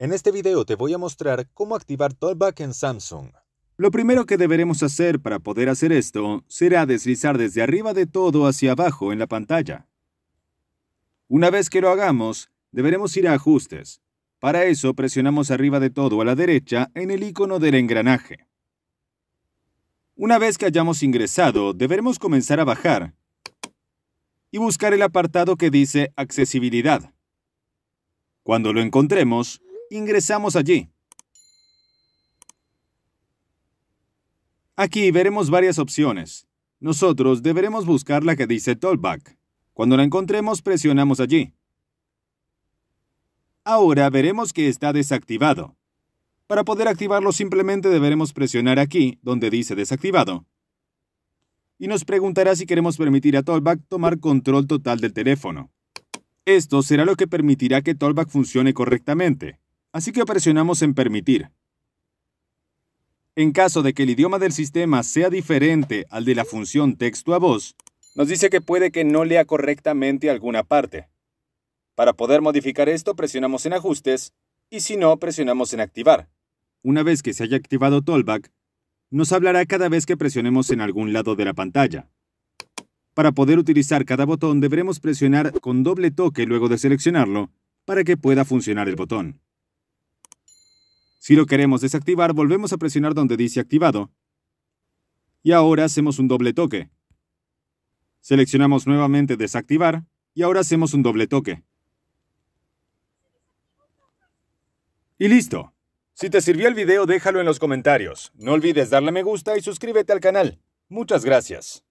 En este video te voy a mostrar cómo activar Talkback en Samsung. Lo primero que deberemos hacer para poder hacer esto será deslizar desde arriba de todo hacia abajo en la pantalla. Una vez que lo hagamos, deberemos ir a Ajustes. Para eso presionamos arriba de todo a la derecha en el icono del engranaje. Una vez que hayamos ingresado, deberemos comenzar a bajar y buscar el apartado que dice Accesibilidad. Cuando lo encontremos, ingresamos allí. Aquí veremos varias opciones. Nosotros deberemos buscar la que dice Tollback. Cuando la encontremos, presionamos allí. Ahora veremos que está desactivado. Para poder activarlo simplemente deberemos presionar aquí, donde dice desactivado. Y nos preguntará si queremos permitir a Tollback tomar control total del teléfono. Esto será lo que permitirá que Tollback funcione correctamente así que presionamos en permitir. En caso de que el idioma del sistema sea diferente al de la función texto a voz, nos dice que puede que no lea correctamente alguna parte. Para poder modificar esto, presionamos en Ajustes y si no, presionamos en Activar. Una vez que se haya activado Tollback, nos hablará cada vez que presionemos en algún lado de la pantalla. Para poder utilizar cada botón, deberemos presionar con doble toque luego de seleccionarlo para que pueda funcionar el botón. Si lo queremos desactivar, volvemos a presionar donde dice activado. Y ahora hacemos un doble toque. Seleccionamos nuevamente desactivar y ahora hacemos un doble toque. Y listo. Si te sirvió el video, déjalo en los comentarios. No olvides darle me gusta y suscríbete al canal. Muchas gracias.